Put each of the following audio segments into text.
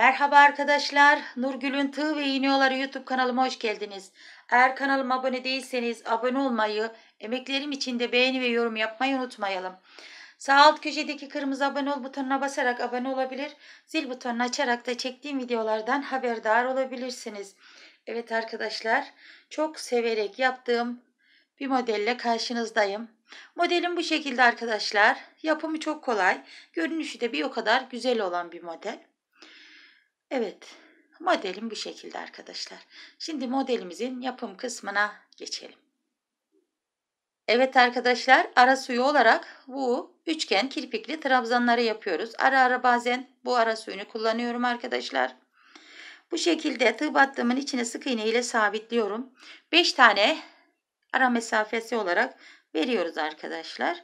Merhaba arkadaşlar. Nurgül'ün Tığ ve İğneoları YouTube kanalıma hoş geldiniz. Eğer kanalıma abone değilseniz abone olmayı, emeklerim için de beğeni ve yorum yapmayı unutmayalım. Sağ alt köşedeki kırmızı abone ol butonuna basarak abone olabilir, zil butonunu açarak da çektiğim videolardan haberdar olabilirsiniz. Evet arkadaşlar, çok severek yaptığım bir modelle karşınızdayım. Modelim bu şekilde arkadaşlar. Yapımı çok kolay, görünüşü de bir o kadar güzel olan bir model. Evet, modelim bu şekilde arkadaşlar. Şimdi modelimizin yapım kısmına geçelim. Evet arkadaşlar, ara suyu olarak bu üçgen kirpikli trabzanları yapıyoruz. Ara ara bazen bu ara suyunu kullanıyorum arkadaşlar. Bu şekilde tığ battığımın içine sık iğne ile sabitliyorum. 5 tane ara mesafesi olarak veriyoruz arkadaşlar.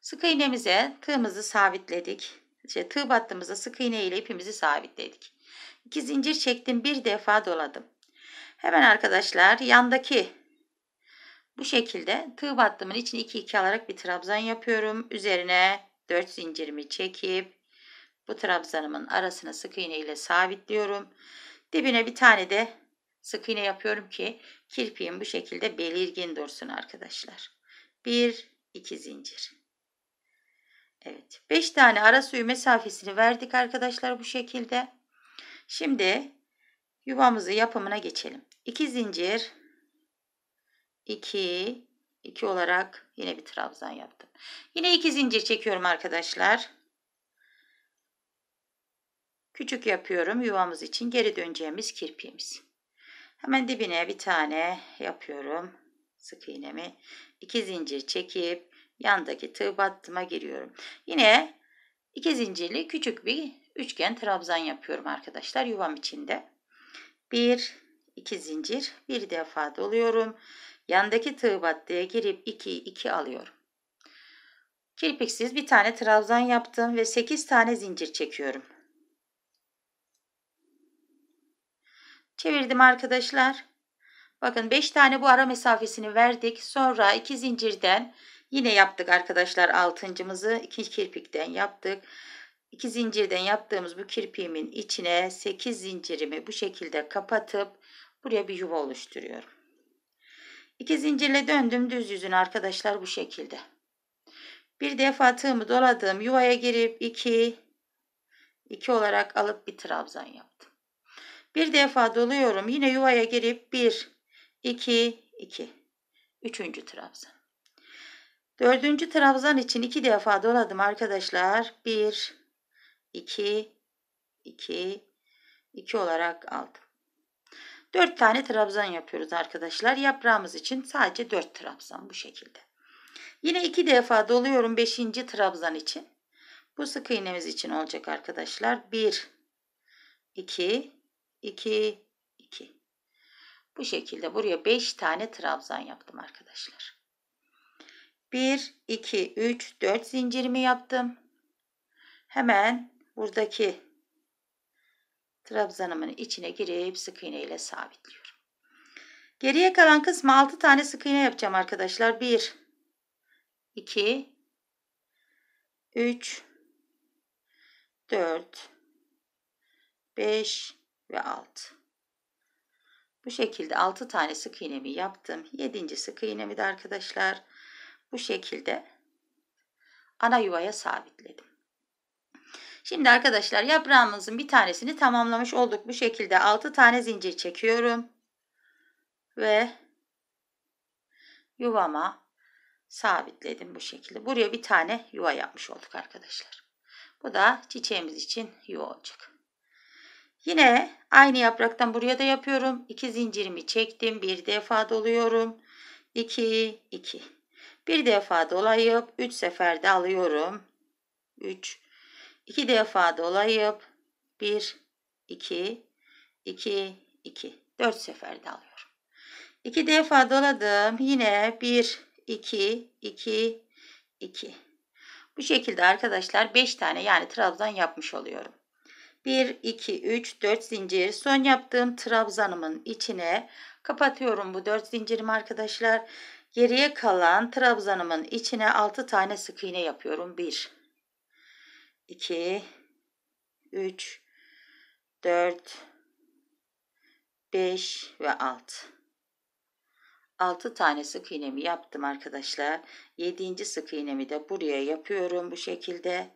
Sık iğnemize tığımızı sabitledik. İşte tığ battığımızda sık iğne ile ipimizi sabitledik. 2 zincir çektim. Bir defa doladım. Hemen arkadaşlar yandaki bu şekilde tığ battımın içini iki iki alarak bir trabzan yapıyorum. Üzerine 4 zincirimi çekip bu trabzanımın arasına sık iğne ile sabitliyorum. Dibine bir tane de sık iğne yapıyorum ki kirpiğim bu şekilde belirgin dursun arkadaşlar. 1 2 zincir. Evet. 5 tane ara suyu mesafesini verdik arkadaşlar bu şekilde. Şimdi yuvamızı yapımına geçelim. 2 zincir 2 2 olarak yine bir trabzan yaptım. Yine 2 zincir çekiyorum arkadaşlar. Küçük yapıyorum yuvamız için geri döneceğimiz kirpiğimiz. Hemen dibine bir tane yapıyorum. Sık iğnemi 2 zincir çekip yandaki tığ battıma giriyorum. Yine 2 zincirli küçük bir üçgen trabzan yapıyorum arkadaşlar yuvam içinde. Bir, iki zincir bir defa doluyorum. Yandaki tığ battıya girip 2 2 alıyorum. Kirpiksiz bir tane trabzan yaptım ve 8 tane zincir çekiyorum. Çevirdim arkadaşlar. Bakın 5 tane bu ara mesafesini verdik. Sonra 2 zincirden yine yaptık arkadaşlar altıncımızı 2 kirpikten yaptık. İki zincirden yaptığımız bu kirpiğimin içine 8 zincirimi bu şekilde kapatıp buraya bir yuva oluşturuyorum. İki zincirle döndüm düz yüzün arkadaşlar bu şekilde. Bir defa tığımı doladım yuvaya girip 2 2 olarak alıp bir trabzan yaptım. Bir defa doluyorum yine yuvaya girip 1 2 2 üçüncü trabzan. Dördüncü trabzan için iki defa doladım arkadaşlar. 1 2, 2, 2 olarak aldım. 4 tane trabzan yapıyoruz arkadaşlar. Yaprağımız için sadece 4 trabzan bu şekilde. Yine 2 defa doluyorum 5. trabzan için. Bu sık iğnemiz için olacak arkadaşlar. 1, 2, 2, 2. Bu şekilde buraya 5 tane trabzan yaptım arkadaşlar. 1, 2, 3, 4 zincirimi yaptım. Hemen buradaki trabzanımın içine girip sık iğne ile sabitliyorum. Geriye kalan kısmı 6 tane sık iğne yapacağım arkadaşlar. 1 2 3 4 5 ve 6. Bu şekilde 6 tane sık iğnemi yaptım. 7. sık iğnemi de arkadaşlar bu şekilde ana yuvaya sabitledim. Şimdi arkadaşlar yaprağımızın bir tanesini tamamlamış olduk. Bu şekilde 6 tane zincir çekiyorum. Ve yuvama sabitledim bu şekilde. Buraya bir tane yuva yapmış olduk arkadaşlar. Bu da çiçeğimiz için yuva olacak. Yine aynı yapraktan buraya da yapıyorum. 2 zincirimi çektim. Bir defa doluyorum. 2 2. Bir defa dolayıp 3 seferde alıyorum. 3 2 defa dolayıp 1 2 2 2 4 seferde alıyorum. 2 defa doladım. Yine 1 2 2 2. Bu şekilde arkadaşlar 5 tane yani trabzan yapmış oluyorum. 1 2 3 4 zincir son yaptığım trabzanımın içine kapatıyorum bu 4 zincirimi arkadaşlar. Geriye kalan trabzanımın içine 6 tane sık iğne yapıyorum. 1 2 3 4 5 ve 6 6 tane sık iğnemi yaptım arkadaşlar 7. sık iğnemi de buraya yapıyorum bu şekilde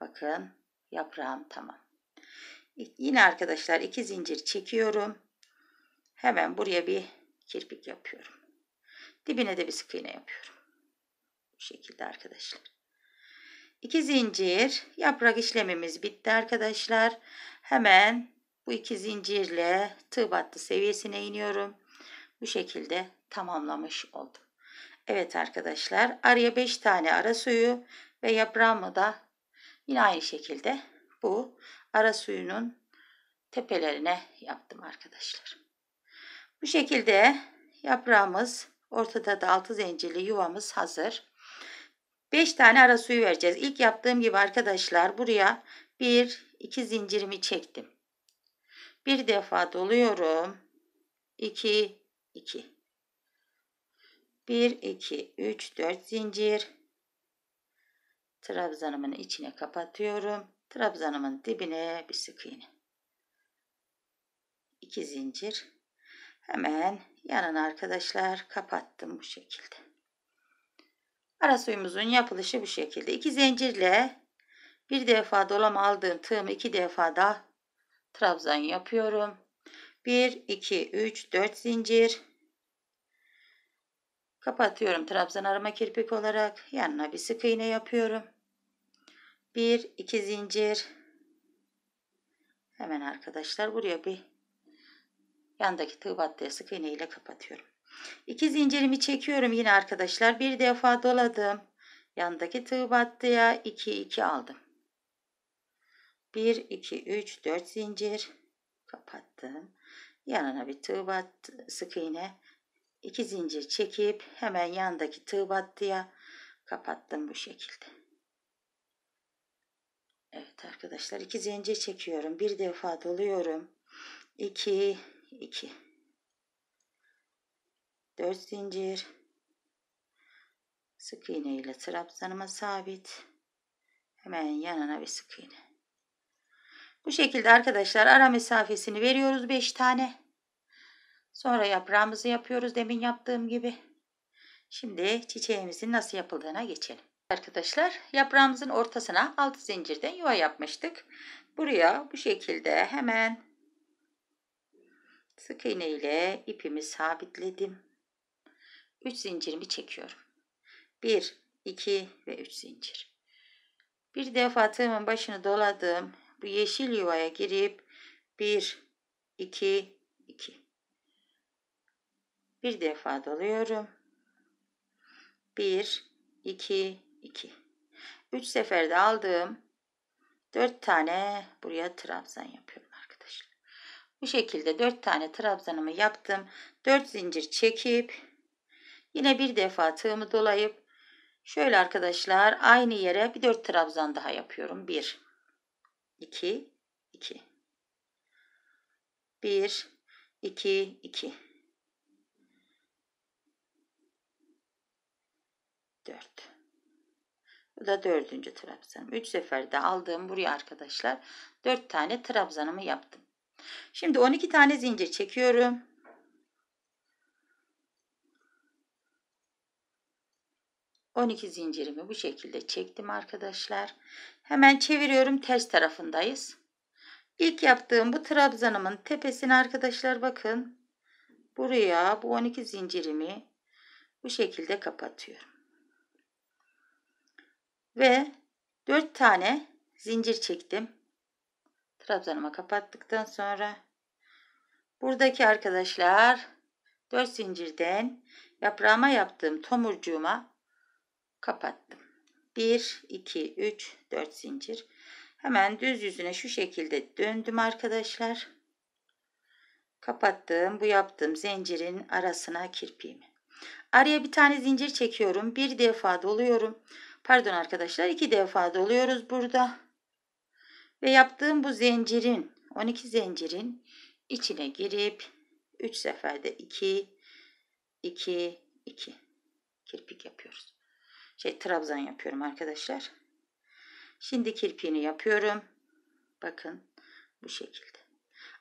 bakın yaprağım tamam yine arkadaşlar 2 zincir çekiyorum hemen buraya bir kirpik yapıyorum dibine de bir sık iğne yapıyorum bu şekilde arkadaşlar 2 zincir yaprak işlemimiz bitti arkadaşlar. Hemen bu iki zincirle tığ battı seviyesine iniyorum. Bu şekilde tamamlamış oldum. Evet arkadaşlar araya 5 tane ara suyu ve yaprağımı da yine aynı şekilde bu ara suyunun tepelerine yaptım arkadaşlar. Bu şekilde yaprağımız ortada da 6 zincirli yuvamız hazır. 5 tane ara suyu vereceğiz. İlk yaptığım gibi arkadaşlar buraya 1 2 zincirimi çektim. Bir defa doluyorum. 2 2 1 2 3 4 zincir trabzanımın içine kapatıyorum. Trabzanımın dibine bir sık iğne. 2 zincir. Hemen yanına arkadaşlar kapattım bu şekilde. Ara suyumuzun yapılışı bu şekilde. İki zincirle bir defa dolama aldığım tığımı iki defa da trabzan yapıyorum. 1 2 3 4 zincir kapatıyorum trabzan arama kirpik olarak yanına bir sık iğne yapıyorum 1 2 zincir hemen arkadaşlar buraya bir yandaki tığ battı sık iğne ile kapatıyorum İki zincirimi çekiyorum yine arkadaşlar. Bir defa doladım. Yandaki tığ battıya 2 2 aldım. 1 2 3 4 zincir kapattım. Yanına bir tığ battı sık iğne. 2 zincir çekip hemen yandaki tığ battıya kapattım bu şekilde. Evet arkadaşlar iki zincir çekiyorum. Bir defa doluyorum. 2 2 4 zincir sık iğne ile trabzanıma sabit hemen yanına bir sık iğne bu şekilde arkadaşlar ara mesafesini veriyoruz 5 tane sonra yaprağımızı yapıyoruz demin yaptığım gibi şimdi çiçeğimizin nasıl yapıldığına geçelim arkadaşlar yaprağımızın ortasına 6 zincirden yuva yapmıştık buraya bu şekilde hemen sık iğne ile ipimi sabitledim 3 zincirimi çekiyorum. 1, 2 ve 3 zincir. Bir defa tığımın başını doladım. Bu yeşil yuvaya girip 1, 2, 2. Bir defa doluyorum. 1, 2, 2. 3 seferde aldım. 4 tane buraya trabzan yapıyorum arkadaşlar. Bu şekilde 4 tane trabzanımı yaptım. 4 zincir çekip Yine bir defa tığımı dolayıp şöyle arkadaşlar aynı yere bir dört trabzan daha yapıyorum. bir iki iki bir iki iki dört Bu da dördüncü trabzan. üç seferde aldığım buraya arkadaşlar dört tane trabzanımı yaptım. Şimdi 12 tane zincir çekiyorum. 12 zincirimi bu şekilde çektim arkadaşlar. Hemen çeviriyorum ters tarafındayız. İlk yaptığım bu trabzanımın tepesini arkadaşlar bakın. Buraya bu 12 zincirimi bu şekilde kapatıyorum. Ve 4 tane zincir çektim. Trabzanımı kapattıktan sonra buradaki arkadaşlar 4 zincirden yaprağıma yaptığım tomurcuğuma kapattım. 1, 2, 3, 4 zincir. Hemen düz yüzüne şu şekilde döndüm arkadaşlar. Kapattım. Bu yaptığım zincirin arasına kirpiğimi. Araya bir tane zincir çekiyorum. Bir defa doluyorum. Pardon arkadaşlar iki defa doluyoruz burada. Ve yaptığım bu zincirin 12 zincirin içine girip 3 seferde 2 2 2 kirpik yapıyoruz şey trabzan yapıyorum arkadaşlar. Şimdi kirpiğini yapıyorum. Bakın bu şekilde.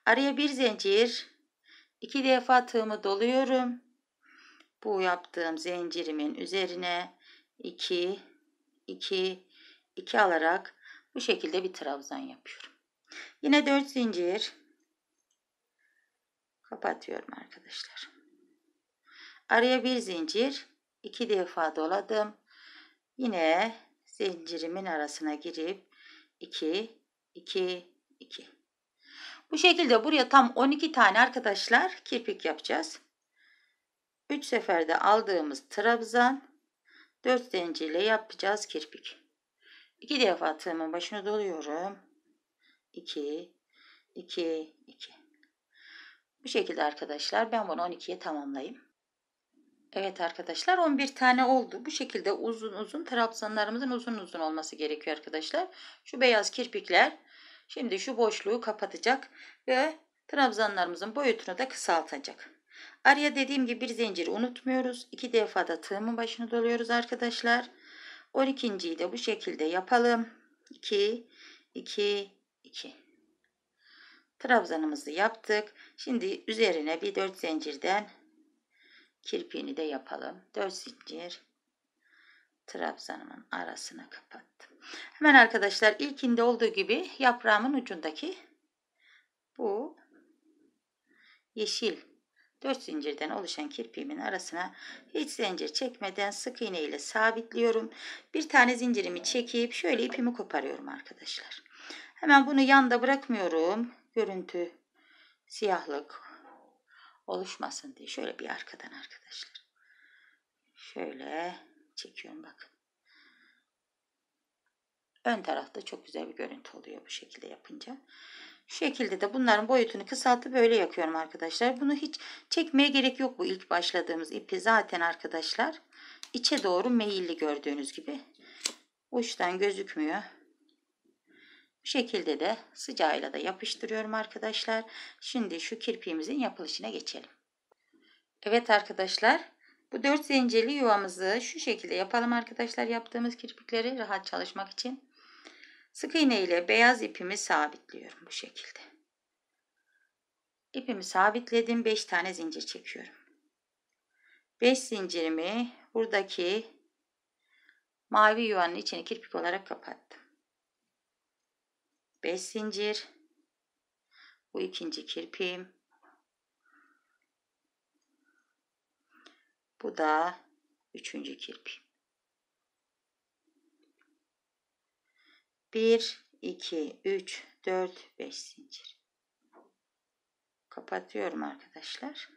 Araya bir zincir, iki defa tığımı doluyorum. Bu yaptığım zincirimin üzerine 2 2 2 alarak bu şekilde bir trabzan yapıyorum. Yine 4 zincir kapatıyorum arkadaşlar. Araya bir zincir, iki defa doladım. Yine zincirimin arasına girip 2 2 2. Bu şekilde buraya tam 12 tane arkadaşlar kirpik yapacağız. 3 seferde aldığımız trabzan 4 zincirle yapacağız kirpik. 2 defa tığımın başına doluyorum. 2 2 2. Bu şekilde arkadaşlar ben bunu 12'ye tamamlayayım. Evet arkadaşlar 11 tane oldu. Bu şekilde uzun uzun trabzanlarımızın uzun uzun olması gerekiyor arkadaşlar. Şu beyaz kirpikler şimdi şu boşluğu kapatacak ve trabzanlarımızın boyutunu da kısaltacak. Araya dediğim gibi bir zincir unutmuyoruz. İki defa da tığımın başını doluyoruz arkadaşlar. 12.yi de bu şekilde yapalım. 2 2 2 Trabzanımızı yaptık. Şimdi üzerine bir 4 zincirden Kirpiğini de yapalım. 4 zincir trabzanımın arasına kapattım. Hemen arkadaşlar ilkinde olduğu gibi yaprağımın ucundaki bu yeşil 4 zincirden oluşan kirpiğimin arasına hiç zincir çekmeden sık iğne ile sabitliyorum. Bir tane zincirimi çekip şöyle ipimi koparıyorum arkadaşlar. Hemen bunu yanda bırakmıyorum. Görüntü siyahlık oluşmasın diye şöyle bir arkadan arkadaşlar. Şöyle çekiyorum bakın. Ön tarafta çok güzel bir görüntü oluyor bu şekilde yapınca. Şu şekilde de bunların boyutunu kısaltıp böyle yakıyorum arkadaşlar. Bunu hiç çekmeye gerek yok bu ilk başladığımız ipi zaten arkadaşlar. içe doğru meyilli gördüğünüz gibi. Uçtan gözükmüyor şekilde de sıcağıyla da yapıştırıyorum arkadaşlar. Şimdi şu kirpiğimizin yapılışına geçelim. Evet arkadaşlar bu dört zincirli yuvamızı şu şekilde yapalım arkadaşlar yaptığımız kirpikleri rahat çalışmak için. Sık iğne ile beyaz ipimi sabitliyorum bu şekilde. İpimi sabitledim 5 tane zincir çekiyorum. 5 zincirimi buradaki mavi yuvanın içine kirpik olarak kapattım. 5 zincir bu ikinci kirpiğim bu da üçüncü kirpiğim 1 2 3 4 5 zincir kapatıyorum arkadaşlar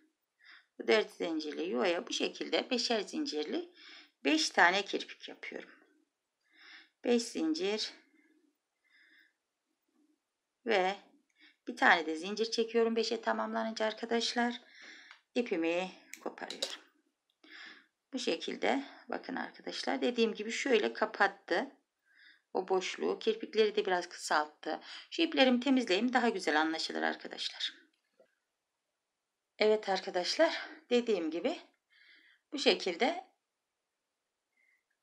bu 4 zincirli yuvaya bu şekilde 5'er zincirli 5 tane kirpik yapıyorum 5 zincir ve bir tane de zincir çekiyorum 5'e tamamlanınca arkadaşlar. ipimi koparıyorum. Bu şekilde bakın arkadaşlar dediğim gibi şöyle kapattı. O boşluğu kirpikleri de biraz kısalttı. Şu iplerimi temizleyeyim daha güzel anlaşılır arkadaşlar. Evet arkadaşlar dediğim gibi bu şekilde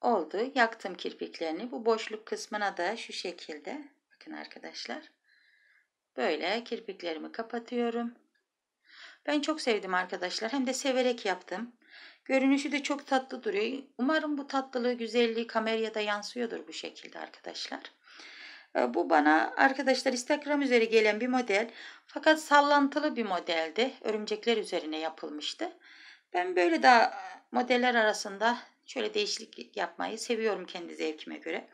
oldu. Yaktım kirpiklerini. Bu boşluk kısmına da şu şekilde bakın arkadaşlar Böyle kirpiklerimi kapatıyorum. Ben çok sevdim arkadaşlar. Hem de severek yaptım. Görünüşü de çok tatlı duruyor. Umarım bu tatlılığı, güzelliği kameraya da yansıyordur bu şekilde arkadaşlar. Ee, bu bana arkadaşlar Instagram üzeri gelen bir model. Fakat sallantılı bir modeldi. Örümcekler üzerine yapılmıştı. Ben böyle daha modeller arasında şöyle değişiklik yapmayı seviyorum kendi zevkime göre.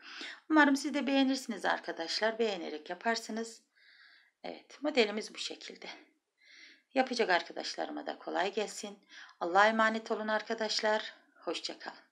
Umarım siz de beğenirsiniz arkadaşlar. Beğenerek yaparsınız. Evet modelimiz bu şekilde. Yapacak arkadaşlarıma da kolay gelsin. Allah'a emanet olun arkadaşlar. Hoşçakalın.